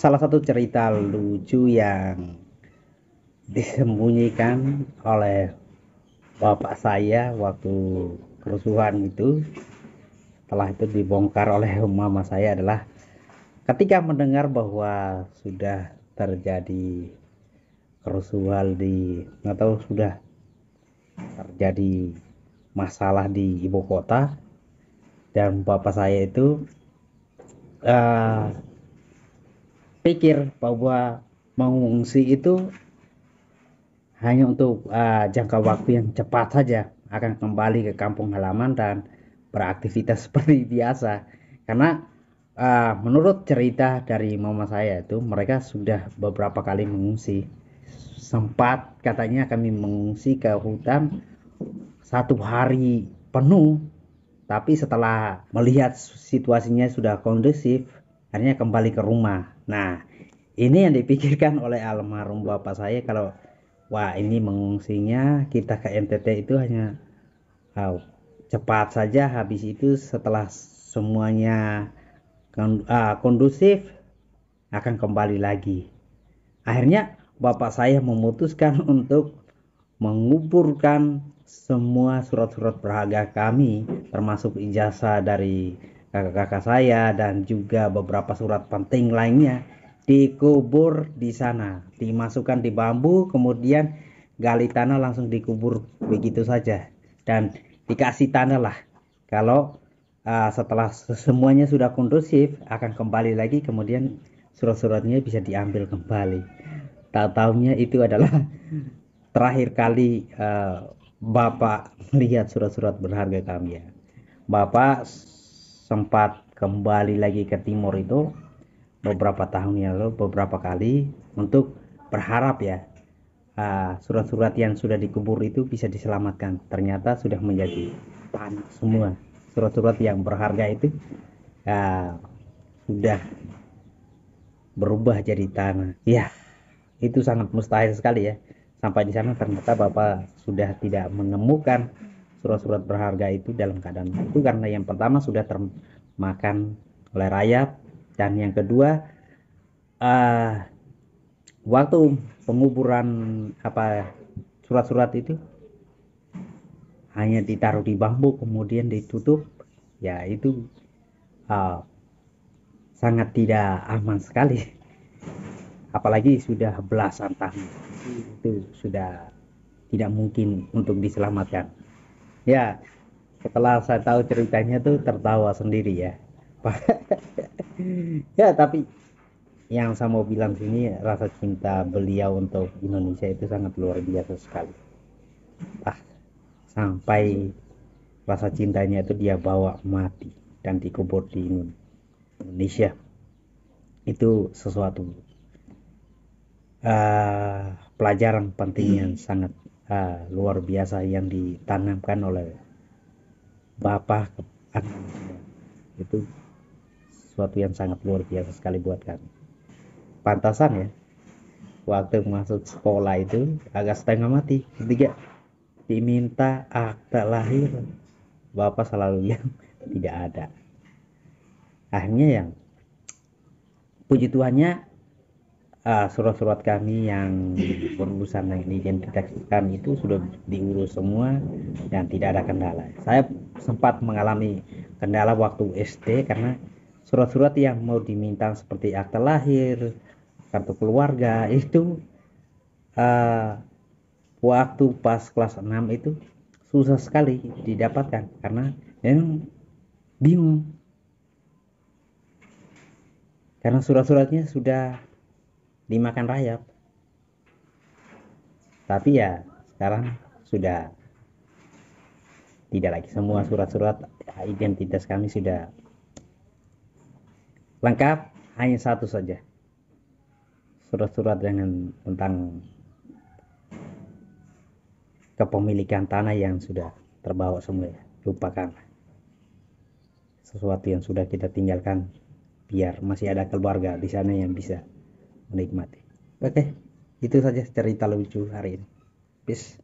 salah satu cerita lucu yang disembunyikan oleh bapak saya waktu kerusuhan itu setelah itu dibongkar oleh mama saya adalah ketika mendengar bahwa sudah terjadi kerusuhan di atau sudah terjadi masalah di ibu kota dan bapak saya itu uh, pikir bahwa mengungsi itu hanya untuk uh, jangka waktu yang cepat saja akan kembali ke kampung halaman dan beraktivitas seperti biasa karena uh, menurut cerita dari mama saya itu mereka sudah beberapa kali mengungsi sempat katanya kami mengungsi ke hutan satu hari penuh tapi setelah melihat situasinya sudah kondusif akhirnya kembali ke rumah nah ini yang dipikirkan oleh almarhum bapak saya kalau wah ini mengungsinya kita ke NTT itu hanya oh, cepat saja habis itu setelah semuanya ah, kondusif akan kembali lagi akhirnya bapak saya memutuskan untuk menguburkan semua surat-surat berharga kami termasuk ijazah dari kakak-kakak saya dan juga beberapa surat penting lainnya dikubur di sana dimasukkan di bambu kemudian gali tanah langsung dikubur begitu saja dan dikasih tanah lah kalau uh, setelah semuanya sudah kondusif akan kembali lagi kemudian surat-suratnya bisa diambil kembali tak tahunya itu adalah terakhir kali uh, Bapak melihat surat-surat berharga kami ya Bapak sempat kembali lagi ke timur itu beberapa tahun yang lalu beberapa kali untuk berharap ya ah, surat-surat yang sudah dikubur itu bisa diselamatkan ternyata sudah menjadi tanah semua surat-surat yang berharga itu uh, sudah berubah jadi tanah ya itu sangat mustahil sekali ya sampai di sana ternyata bapak sudah tidak menemukan surat-surat berharga itu dalam keadaan itu karena yang pertama sudah termakan oleh rayap dan yang kedua uh, waktu penguburan apa surat-surat itu hanya ditaruh di bambu kemudian ditutup ya itu uh, sangat tidak aman sekali apalagi sudah belasan tahun itu sudah tidak mungkin untuk diselamatkan ya setelah saya tahu ceritanya tuh tertawa sendiri ya ya tapi yang saya mau bilang sini rasa cinta beliau untuk Indonesia itu sangat luar biasa sekali ah, sampai rasa cintanya itu dia bawa mati dan dikubur di Indonesia itu sesuatu uh, pelajaran penting yang sangat luar biasa yang ditanamkan oleh Bapak ke anak itu sesuatu yang sangat luar biasa sekali buat kami pantasan ya waktu masuk sekolah itu agak setengah mati ketiga diminta akta lahir Bapak selalu yang tidak ada akhirnya yang puji Tuhannya uh, surat-surat kami yang berurusan dengan identitas kami itu sudah diurus semua dan tidak ada kendala. Saya sempat mengalami kendala waktu SD karena surat-surat yang mau diminta seperti akta lahir, kartu keluarga itu uh, waktu pas kelas 6 itu susah sekali didapatkan karena memang bingung karena surat-suratnya sudah dimakan rayap tapi ya sekarang sudah tidak lagi semua surat-surat identitas kami sudah lengkap hanya satu saja surat-surat dengan tentang kepemilikan tanah yang sudah terbawa semula ya, lupakan sesuatu yang sudah kita tinggalkan biar masih ada keluarga di sana yang bisa menikmati oke itu saja cerita lucu hari ini peace